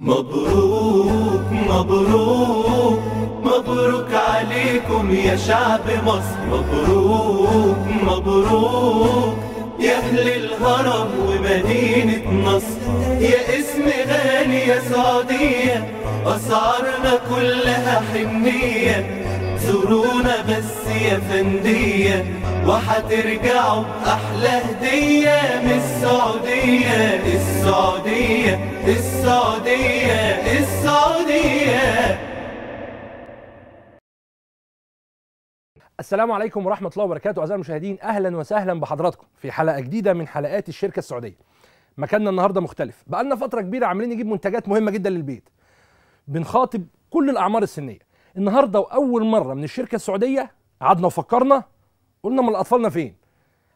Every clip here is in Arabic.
مبروك مبروك مبروك عليكم يا شعب مصر مبروك مبروك يا أهل الهرم ومدينة نصر يا اسم غالي يا سعودية أسعارنا كلها حنية زورونا بس يا فندية وحترجعوا أحلى هدية من السعودية السعودية السعودية السعودية السلام عليكم ورحمة الله وبركاته أعزائي المشاهدين أهلا وسهلا بحضراتكم في حلقة جديدة من حلقات الشركة السعودية مكاننا النهاردة مختلف بقالنا فترة كبيرة عاملين نجيب منتجات مهمة جدا للبيت بنخاطب كل الأعمار السنية النهارده واول مره من الشركه السعوديه قعدنا وفكرنا قلنا امال اطفالنا فين؟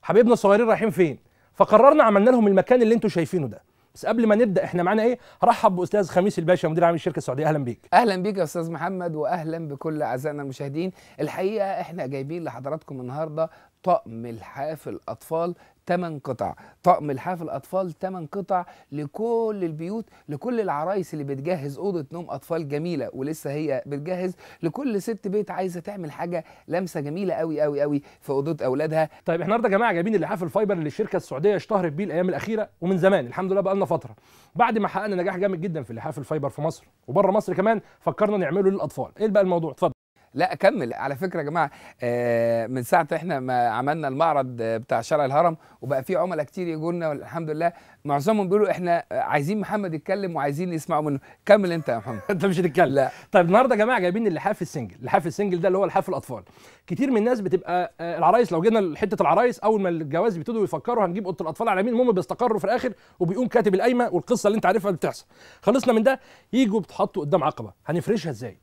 حبايبنا الصغيرين رايحين فين؟ فقررنا عملنا لهم المكان اللي انتم شايفينه ده بس قبل ما نبدا احنا معانا ايه رحب باستاذ خميس الباشا مدير عام الشركه السعوديه اهلا بيك اهلا بيك يا استاذ محمد واهلا بكل اعزائنا المشاهدين الحقيقه احنا جايبين لحضراتكم النهارده طقم الحافل اطفال 8 قطع طقم لحاف الاطفال 8 قطع لكل البيوت لكل العرايس اللي بتجهز اوضه نوم اطفال جميله ولسه هي بتجهز لكل ست بيت عايزه تعمل حاجه لمسه جميله قوي قوي قوي في اوضه اولادها طيب احنا النهارده يا جماعه جايبين اللحاف الفايبر اللي الشركه السعوديه اشتهرت بيه الايام الاخيره ومن زمان الحمد لله بقى لنا فتره بعد ما حققنا نجاح جامد جدا في اللحاف الفايبر في مصر وبره مصر كمان فكرنا نعمله للاطفال ايه بقى الموضوع اتفضل لا اكمل على فكره يا جماعه آه، من ساعه احنا ما عملنا المعرض بتاع شارع الهرم وبقى في عملاء كتير يجوا لنا والحمد لله معظمهم بيقولوا احنا عايزين محمد يتكلم وعايزين يسمعوا منه كمل انت يا محمد انت مش هتتكلم لا طيب النهارده يا جماعه جايبين اللحاف السنجل اللحاف السنجل ده اللي هو لحاف الاطفال كتير من الناس بتبقى آه، العرايس لو جينا لحته العرايس اول ما الجواز بيبتدوا يفكروا هنجيب اوضه الاطفال على مين المهم بيستقروا في الاخر وبيقوم كاتب القايمه والقصه اللي انت عارفها بتحصل خلصنا من ده يجوا بتحطوا قدام عقبه هنفرشها ازاي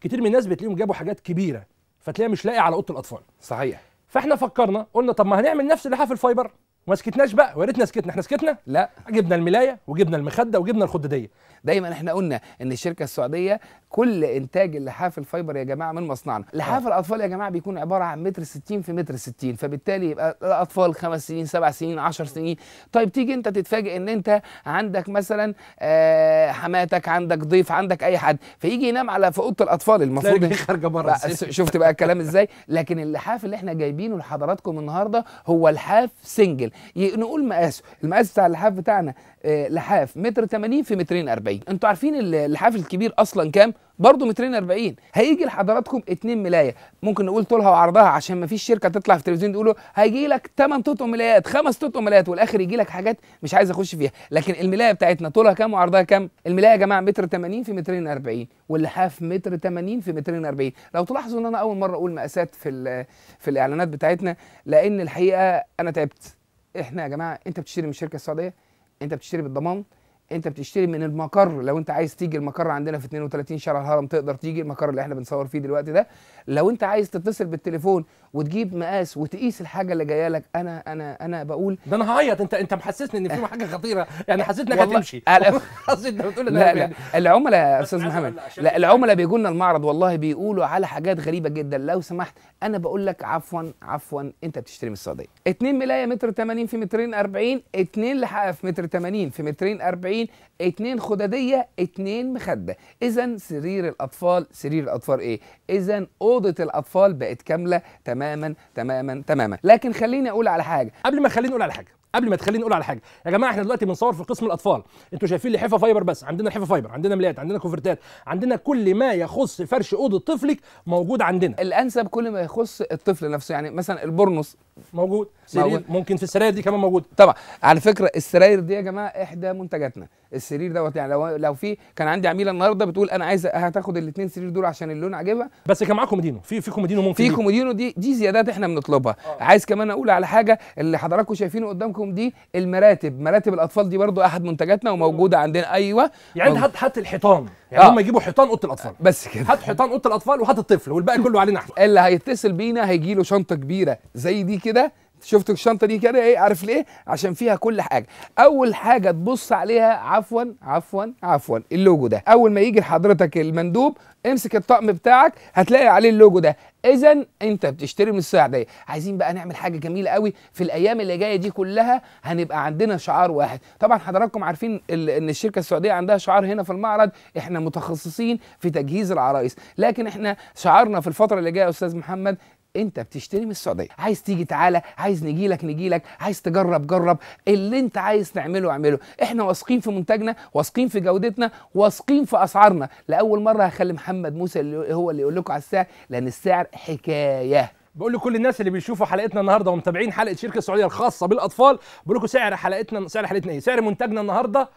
كتير من الناس بتلاقيهم جابوا حاجات كبيره فتلاقيها مش لاقيه على اوضه الاطفال صحيح فاحنا فكرنا قلنا طب ما هنعمل نفس اللي في الفايبر وما سكتناش بقى ويا ريتنا سكتنا احنا سكتنا لا جبنا الملايه وجبنا المخده وجبنا الخداديه دايما احنا قلنا ان الشركه السعوديه كل انتاج اللحاف الفايبر يا جماعه من مصنعنا لحاف آه. الاطفال يا جماعه بيكون عباره عن متر 60 في متر 60 فبالتالي يبقى الاطفال خمس سنين سبع سنين 10 سنين طيب تيجي انت تتفاجئ ان انت عندك مثلا آه حماتك عندك ضيف عندك اي حد فيجي ينام على في اوضه الاطفال المفروض خارجه بره شفت بقى الكلام ازاي لكن اللحاف اللي احنا جايبينه لحضراتكم النهارده هو لحاف سنجل نقول مقاسه المقاس بتاع اللحاف بتاعنا آه، لحاف متر 80 في مترين 40 انتوا عارفين اللحاف الكبير اصلا كام برضه مترين 40 هيجي لحضراتكم اتنين ملايه ممكن نقول طولها وعرضها عشان ما فيش شركه تطلع في التلفزيون تقول له هيجي لك 8 تطقم ملايات 5 تطقم ملايات والاخر يجي لك حاجات مش عايز اخش فيها لكن الملايه بتاعتنا طولها كام وعرضها كام الملايه يا جماعه متر 80 في مترين 40 واللحاف متر 80 في مترين 40 لو تلاحظوا ان انا اول مره اقول مقاسات في في الاعلانات بتاعتنا لان الحقيقه انا تعبت احنا يا جماعه انت بتشتري من الشركه السعوديه انت بتشتري بالضمان انت بتشتري من المقر لو انت عايز تيجي المقر عندنا في 32 شارع الهرم تقدر تيجي المقر اللي احنا بنصور فيه دلوقتي ده لو انت عايز تتصل بالتليفون وتجيب مقاس وتقيس الحاجه اللي جايه لك انا انا انا بقول ده انا هعيط انت انت محسسني ان في حاجه خطيره يعني حسيت انك هتمشي حسيت انك بتقول لا لا العملاء يا استاذ محمد لا العملاء بيجوا لنا المعرض والله بيقولوا على حاجات غريبه جدا لو سمحت انا بقول لك عفوا عفوا انت بتشتري من السعوديه 2 ملايه متر 80 في مترين 40 2 لحقها في متر 80 في مترين 40 40 اتنين خددية اتنين مخده اذا سرير الاطفال سرير الاطفال ايه اذا اوضه الاطفال بقت كامله تماما تماما تماما لكن خليني اقول على حاجه قبل ما خليني اقول على حاجه قبل ما تخليني اقول على حاجه يا جماعه احنا دلوقتي بنصور في قسم الاطفال انتوا شايفين لحفه فايبر بس عندنا لحفه فايبر عندنا ملايات عندنا كوفرتات عندنا كل ما يخص فرش اوضه طفلك موجود عندنا الانسب كل ما يخص الطفل نفسه يعني مثلا البورنوس موجود سرير ممكن في السراير دي كمان موجود طبعا على فكره السراير دي يا جماعه احدى منتجاتنا السرير دوت يعني لو لو في كان عندي عميله النهارده بتقول انا عايزه هتاخد الاثنين سرير دول عشان اللون عاجبها بس كان معاكم مدينو في في مدينو ممكن في مدينو دي دي زيادات احنا بنطلبها آه. عايز كمان اقول على حاجه اللي حضراتكم شايفينه قدامكم دي المراتب مراتب الاطفال دي برضو احد منتجاتنا وموجوده عندنا ايوه يعني حتى حتى الحيطان يعني آه. هم يجيبوا حيطان اوضه الاطفال بس كده هات حيطان اوضه الاطفال وهات الطفل والباقي كله علينا احنا اللي هيتصل بينا هيجي له شنطه كبيره زي دي كده شفتوا الشنطه دي كده ايه عارف ليه عشان فيها كل حاجه اول حاجه تبص عليها عفوا عفوا عفوا اللوجو ده اول ما يجي لحضرتك المندوب امسك الطقم بتاعك هتلاقي عليه اللوجو ده اذا انت بتشتري من الساعه دي عايزين بقى نعمل حاجه جميله قوي في الايام اللي جايه دي كلها هنبقى عندنا شعار واحد طبعا حضراتكم عارفين ان الشركه السعوديه عندها شعار هنا في المعرض احنا متخصصين في تجهيز العرائس لكن احنا شعارنا في الفتره اللي جايه يا استاذ محمد انت بتشتري من السعوديه عايز تيجي تعالى عايز نجي لك نجي لك عايز تجرب جرب اللي انت عايز تعمله اعمله احنا واثقين في منتجنا واثقين في جودتنا واثقين في اسعارنا لاول مره هخلي محمد موسى اللي هو اللي يقول لكم على السعر لان السعر حكايه بقول لكل الناس اللي بيشوفوا حلقتنا النهارده ومتابعين حلقه شركه السعوديه الخاصه بالاطفال بقول لكم سعر حلقتنا سعر حلقتنا ايه سعر منتجنا النهارده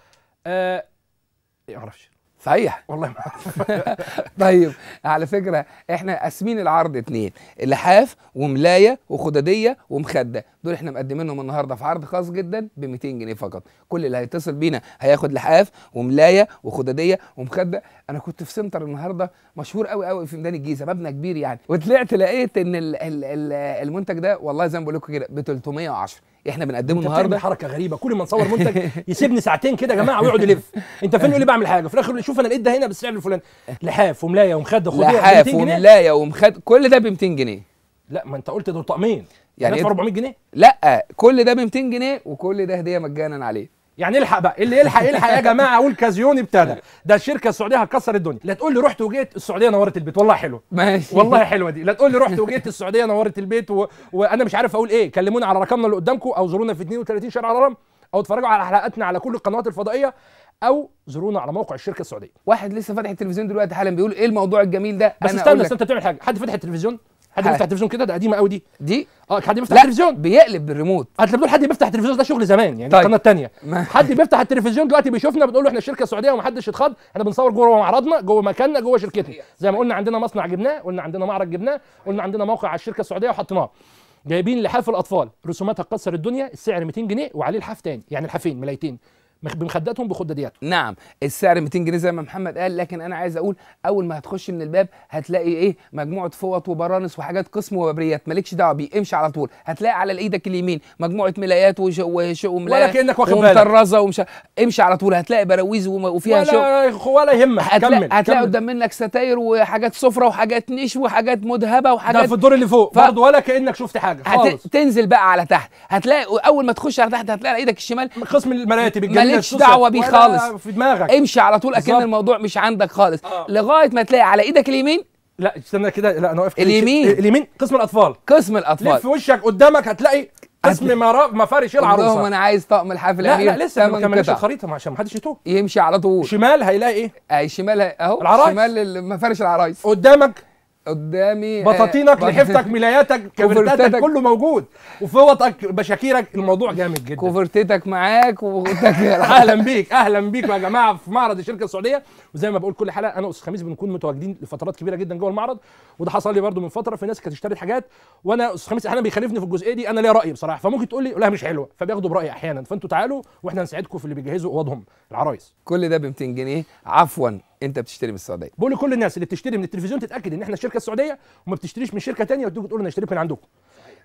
آه... معرفش صحيح والله ما اعرف طيب على فكره احنا قاسمين العرض اتنين لحاف وملايه وخدديه ومخده دول احنا مقدمينهم النهارده في عرض خاص جدا ب 200 جنيه فقط كل اللي هيتصل بينا هياخد لحاف وملايه وخدديه ومخده انا كنت في سنتر النهارده مشهور قوي قوي في ميدان الجيزه مبنى كبير يعني وطلعت لقيت ان الـ الـ الـ المنتج ده والله زي ما بقول لكم كده ب 310 احنا بنقدمه النهارده حركه غريبه كل ما نصور منتج يسيبني ساعتين كده يا جماعه ويقعد يلف انت فين يقول لي بعمل حاجه في الاخر شوف انا لقيت ده هنا بالسعر الفلاني لحاف وملايه ومخده خديها لحاف وملايه ومخد كل ده ب 200 جنيه لا ما انت قلت دول طقمين يعني 400 إيه؟ جنيه لا كل ده ب 200 جنيه وكل ده هديه مجانا عليه يعني الحق بقى اللي يلحق يلحق يا جماعه اقول كازيون ابتدى ده الشركه السعوديه هتكسر الدنيا لا تقول لي رحت وجيت السعوديه نورت البيت والله حلوه ماشي والله حلوه دي لا تقول لي رحت وجيت السعوديه نورت البيت و... وانا مش عارف اقول ايه كلمونا على رقمنا اللي قدامكم او زورونا في 32 شارع الهرم او اتفرجوا على حلقاتنا على كل القنوات الفضائيه او زورونا على موقع الشركه السعوديه واحد لسه فاتح التلفزيون دلوقتي حالا بيقول ايه الموضوع الجميل ده بس أنا استنى استنى بتعمل حاجه حد فاتح التلفزيون حد بيفتح التلفزيون كده ده قديمه قوي دي دي اه حد بيفتح التلفزيون بيقلب بالريموت انت بتقول حد بيفتح التلفزيون ده شغل زمان يعني طيب. القناه الثانيه حد بيفتح التلفزيون دلوقتي بيشوفنا بنقول له احنا الشركه السعوديه ومحدش يتخض احنا بنصور جوه معرضنا جوه مكاننا جوه شركتنا زي ما قلنا عندنا مصنع جبناه قلنا عندنا معرض جبناه قلنا عندنا موقع على الشركه السعوديه وحطيناه جايبين لحاف الاطفال رسوماتها كسر الدنيا السعر 200 جنيه وعليه لحاف تاني يعني لحافين ملايتين بمخداتهم بخدادياتهم نعم السعر 200 جنيه زي ما محمد قال لكن انا عايز اقول اول ما هتخش من الباب هتلاقي ايه مجموعه فوط وبرانس وحاجات قسم وبريات مالكش دعوه بيه امشي على طول هتلاقي على ايدك اليمين مجموعه ملايات وش وملايات ولا كانك واخد بالك ومطرزه ومش امشي على طول هتلاقي براويز وفيها ولا شو... ولا يهمك هتلاقي, كمل. هتلاقي قدام منك ستاير وحاجات سفره وحاجات نيش وحاجات مذهبه وحاجات ده في الدور اللي فوق ف... برضه ولا كانك شفت حاجه خالص هت... تنزل بقى على تحت هتلاقي اول ما تخش على تحت هتلاقي على ايدك الشمال قسم المراتب مالكش دعوه بيه خالص في دماغك امشي على طول اكن الموضوع مش عندك خالص آه. لغايه ما تلاقي على ايدك اليمين لا استنى كده لا انا واقف اليمين إيه، اليمين قسم الاطفال قسم الاطفال لف وشك قدامك هتلاقي قسم مفارش إيه العروسه انا عايز طقم الحفل لا لا لسه ما كملش الخريطه عشان ما حدش يتوه يمشي على طول شمال هيلاقي ايه؟ اي شمال اهو العرايس شمال مفارش العرايس قدامك قدامي آه، بطاطينك لحفتك ملاياتك كفرتاتك كله موجود وفوطك بشاكيرك الموضوع جامد جدا كوفرتتك معاك اهلا بيك اهلا بيك يا جماعه في معرض الشركه السعوديه وزي ما بقول كل حلقه انا واستاذ خميس بنكون متواجدين لفترات كبيره جدا جوه المعرض وده حصل لي برده من فتره في ناس كانت تشتري حاجات وانا استاذ خميس احيانا بيخالفني في الجزئيه دي انا ليا راي بصراحه فممكن تقول لي لا مش حلوه فبياخدوا برايي احيانا فانتوا تعالوا واحنا هنساعدكم في اللي بيجهزوا اوضهم العرايس كل ده ب 200 جنيه عفوا انت بتشتري من السعوديه بقول لكل الناس اللي بتشتري من التلفزيون تتاكد ان احنا الشركه السعوديه وما بتشتريش من شركه ثانيه وتيجي تقول انا اشتريت من عندكم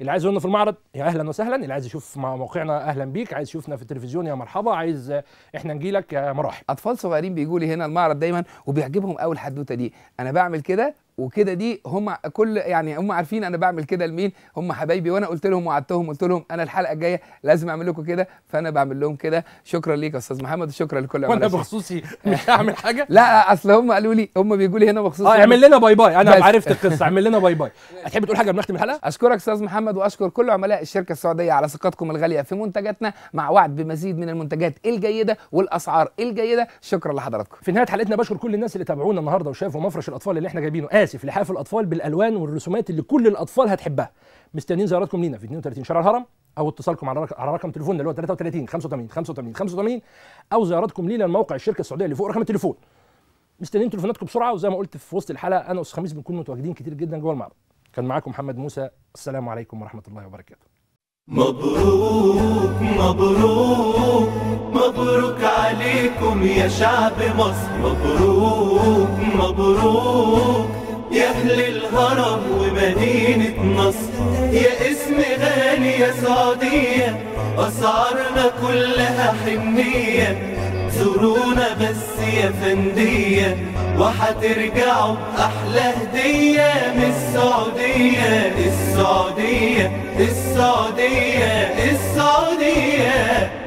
اللي عايز يقولنا في المعرض يا اهلا وسهلا اللي عايز يشوف موقعنا اهلا بيك عايز يشوفنا في التلفزيون يا مرحبا عايز احنا نجي لك يا مراحل اطفال صغيرين بيجوا لي هنا المعرض دايما وبيعجبهم قوي الحدوته دي انا بعمل كده وكده دي هم كل يعني هم عارفين انا بعمل كده لمين هم حبايبي وانا قلت لهم وعدتهم قلت لهم انا الحلقه الجايه لازم اعمل لكم كده فانا بعمل لهم كده شكرا ليك يا استاذ محمد وشكرا لكل وانا بخصوصي مش هعمل حاجه لا اصل هم قالوا لي هم بيقولوا لي هنا بخصوصي اه اعمل لنا باي باي انا عرفت القصه اعمل لنا باي باي هتحب تقول حاجه قبل ما نختم الحلقه اشكرك استاذ محمد واشكر كل عملاء الشركه السعوديه على ثقتكم الغاليه في منتجاتنا مع وعد بمزيد من المنتجات الجيده والاسعار الجيده شكرا لحضراتكم في نهايه حلقتنا بشكر كل الناس اللي تابعونا النهارده وشافوا مفرش الاطفال اللي احنا جايبينه آه. اسف لحاف الاطفال بالالوان والرسومات اللي كل الاطفال هتحبها مستنيين زياراتكم لينا في 32 شارع الهرم او اتصالكم على على رقم تليفوننا اللي هو 33 85 85 85 او زياراتكم لينا لموقع الشركه السعوديه اللي فوق رقم التليفون مستنيين تليفوناتكم بسرعه وزي ما قلت في وسط الحلقه انا واستاذ خميس بنكون متواجدين كتير جدا جوه المعرض كان معاكم محمد موسى السلام عليكم ورحمه الله وبركاته مبروك مبروك مبروك عليكم يا شعب مصر مبروك مبروك يا أهل الهرم ومدينة نصر يا اسم غالي يا سعودية أسعارنا كلها حنية زورونا بس يا فندية وحترجعوا بأحلى هدية من السعودية السعودية السعودية السعودية, السعودية